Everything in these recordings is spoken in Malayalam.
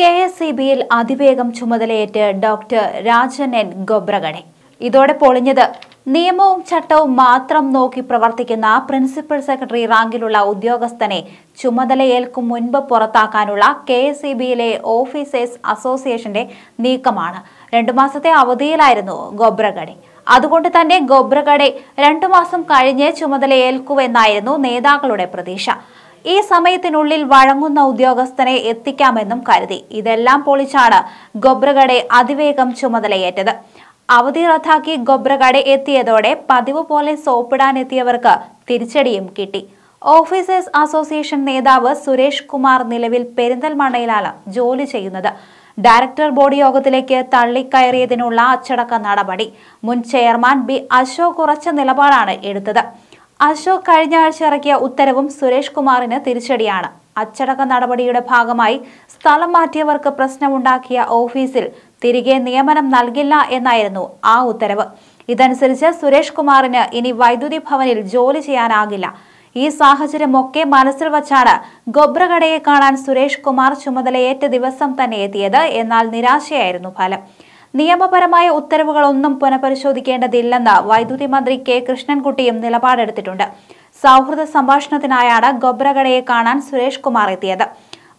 കെ എസ് ഇ ബിയിൽ അതിവേഗം ചുമതലയേറ്റ് ഡോക്ടർ രാജൻ എൻ ഗൊബ്രഗഡെ ഇതോടെ പൊളിഞ്ഞത് നിയമവും ചട്ടവും മാത്രം നോക്കി പ്രവർത്തിക്കുന്ന പ്രിൻസിപ്പൽ സെക്രട്ടറി റാങ്കിലുള്ള ഉദ്യോഗസ്ഥനെ ചുമതലയേൽക്കും മുൻപ് പുറത്താക്കാനുള്ള കെ എസ് ഇ ബിയിലെ ഓഫീസേഴ്സ് അസോസിയേഷന്റെ നീക്കമാണ് രണ്ടു മാസത്തെ അവധിയിലായിരുന്നു ഗോബ്രഗഡെ അതുകൊണ്ട് തന്നെ ഗോബ്രഗഡെ രണ്ടു മാസം കഴിഞ്ഞ് ചുമതലയേൽക്കുമെന്നായിരുന്നു നേതാക്കളുടെ പ്രതീക്ഷ ഈ സമയത്തിനുള്ളിൽ വഴങ്ങുന്ന ഉദ്യോഗസ്ഥനെ എത്തിക്കാമെന്നും കരുതി ഇതെല്ലാം പൊളിച്ചാണ് ഗൊബ്രഗഡെ അതിവേഗം ചുമതലയേറ്റത് അവധി റദ്ദാക്കി ഗൊബ്രഗഡെ എത്തിയതോടെ പതിവ് പോലെ സോപ്പിടാനെത്തിയവർക്ക് തിരിച്ചടിയും കിട്ടി ഓഫീസേഴ്സ് അസോസിയേഷൻ നേതാവ് സുരേഷ് കുമാർ നിലവിൽ പെരിന്തൽമണ്ണയിലാണ് ജോലി ചെയ്യുന്നത് ഡയറക്ടർ ബോർഡ് യോഗത്തിലേക്ക് തള്ളിക്കയറിയതിനുള്ള അച്ചടക്ക നടപടി മുൻ ചെയർമാൻ ബി അശോക് ഉറച്ച നിലപാടാണ് എടുത്തത് അശോക് കഴിഞ്ഞ ആഴ്ച ഇറക്കിയ ഉത്തരവും സുരേഷ് കുമാറിന് തിരിച്ചടിയാണ് അച്ചടക്ക നടപടിയുടെ ഭാഗമായി സ്ഥലം മാറ്റിയവർക്ക് പ്രശ്നമുണ്ടാക്കിയ ഓഫീസിൽ തിരികെ നിയമനം നൽകില്ല എന്നായിരുന്നു ആ ഉത്തരവ് ഇതനുസരിച്ച് സുരേഷ് കുമാറിന് ഇനി വൈദ്യുതി ഭവനിൽ ജോലി ചെയ്യാനാകില്ല ഈ സാഹചര്യമൊക്കെ മനസ്സിൽ വച്ചാണ് ഗൊബ്രകടയെ കാണാൻ സുരേഷ് കുമാർ ചുമതലയേറ്റ ദിവസം തന്നെ എത്തിയത് എന്നാൽ നിരാശയായിരുന്നു ഫലം നിയമപരമായ ഉത്തരവുകളൊന്നും പുനഃപരിശോധിക്കേണ്ടതില്ലെന്ന് വൈദ്യുതി മന്ത്രി കെ കൃഷ്ണൻകുട്ടിയും നിലപാടെടുത്തിട്ടുണ്ട് സൗഹൃദ സംഭാഷണത്തിനായാണ് ഗൊബ്രകടയെ കാണാൻ സുരേഷ് കുമാർ എത്തിയത്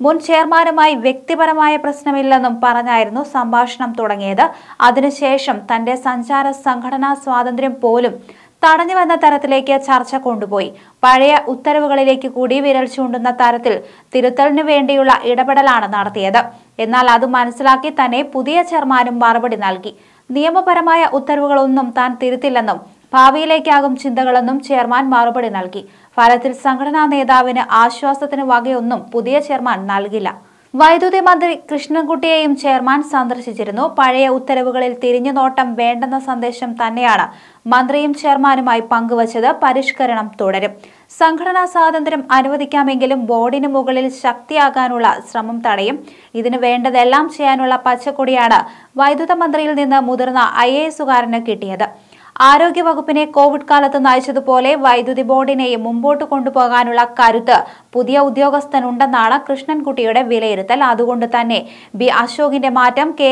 മുൻ ചെയർമാനുമായി വ്യക്തിപരമായ പ്രശ്നമില്ലെന്നും പറഞ്ഞായിരുന്നു സംഭാഷണം തുടങ്ങിയത് അതിനുശേഷം തന്റെ സഞ്ചാര സംഘടനാ സ്വാതന്ത്ര്യം പോലും തടഞ്ഞു വന്ന തരത്തിലേക്ക് ചർച്ച കൊണ്ടുപോയി പഴയ ഉത്തരവുകളിലേക്ക് കൂടി വിരൽ ചൂണ്ടുന്ന തരത്തിൽ തിരുത്തലിനു വേണ്ടിയുള്ള ഇടപെടലാണ് നടത്തിയത് എന്നാൽ അത് മനസ്സിലാക്കി തന്നെ പുതിയ ചെയർമാനും മറുപടി നൽകി നിയമപരമായ ഉത്തരവുകളൊന്നും താൻ തിരുത്തില്ലെന്നും ഭാവിയിലേക്കാകും ചിന്തകളെന്നും ചെയർമാൻ മറുപടി നൽകി ഫലത്തിൽ സംഘടനാ നേതാവിന് ആശ്വാസത്തിന് വകയൊന്നും പുതിയ ചെയർമാൻ നൽകില്ല വൈദ്യുതി മന്ത്രി കൃഷ്ണൻകുട്ടിയെയും ചെയർമാൻ സന്ദർശിച്ചിരുന്നു പഴയ ഉത്തരവുകളിൽ തിരിഞ്ഞു നോട്ടം വേണ്ടെന്ന സന്ദേശം തന്നെയാണ് മന്ത്രിയും ചെയർമാനുമായി പങ്കുവച്ചത് പരിഷ്കരണം തുടരും സംഘടനാ സ്വാതന്ത്ര്യം അനുവദിക്കാമെങ്കിലും ബോർഡിന് മുകളിൽ ശക്തിയാകാനുള്ള ശ്രമം തടയും ഇതിന് വേണ്ടതെല്ലാം ചെയ്യാനുള്ള പച്ചക്കൊടിയാണ് വൈദ്യുത മന്ത്രിയിൽ നിന്ന് മുതിർന്ന ഐ എ എസുകാരന് കിട്ടിയത് ആരോഗ്യവകുപ്പിനെ കോവിഡ് കാലത്ത് നയിച്ചതുപോലെ വൈദ്യുതി ബോർഡിനെയും മുമ്പോട്ട് കൊണ്ടുപോകാനുള്ള കരുത്ത് പുതിയ ഉദ്യോഗസ്ഥനുണ്ടെന്നാണ് കൃഷ്ണൻകുട്ടിയുടെ വിലയിരുത്തൽ അതുകൊണ്ട് തന്നെ ബി അശോകിന്റെ മാറ്റം കെ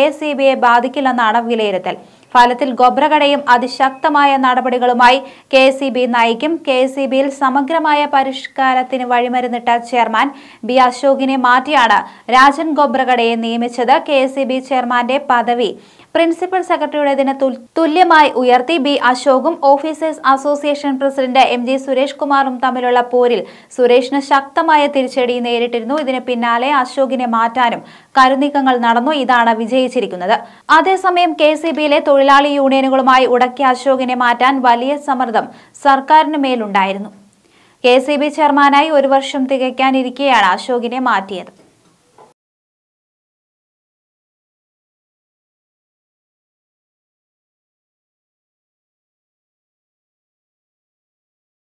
ബാധിക്കില്ലെന്നാണ് വിലയിരുത്തൽ ഫലത്തിൽ ഗൊബ്രകടയും അതിശക്തമായ നടപടികളുമായി കെ സി ബി നയിക്കും കെ സി ബിയിൽ സമഗ്രമായ പരിഷ്കാരത്തിന് വഴിമരുന്നിട്ട ചെയർമാൻ ബി അശോകിനെ മാറ്റിയാണ് രാജൻ ഗൊബ്രകടയെ നിയമിച്ചത് കെ സി ബി ചെയർമാന്റെ പദവി പ്രിൻസിപ്പൽ സെക്രട്ടറിയുടേതിന് തുല്യമായി ഉയർത്തി ബി അശോകും officers association president M G Suresh കുമാറും തമ്മിലുള്ള പോരിൽ സുരേഷിന് ശക്തമായ തിരിച്ചടി നേരിട്ടിരുന്നു ഇതിന് പിന്നാലെ അശോകിനെ മാറ്റാനും കരുനീക്കങ്ങൾ നടന്നു ഇതാണ് വിജയിച്ചിരിക്കുന്നത് അതേസമയം കെ സി ബിയിലെ തൊഴിൽ തൊഴിലാളി യൂണിയനുകളുമായി ഉടക്കി അശോകിനെ മാറ്റാൻ വലിയ സമ്മർദ്ദം സർക്കാരിന് മേലുണ്ടായിരുന്നു കെ സി ബി ചെയർമാനായി ഒരു വർഷം തികയ്ക്കാനിരിക്കെയാണ് അശോകിനെ മാറ്റിയത്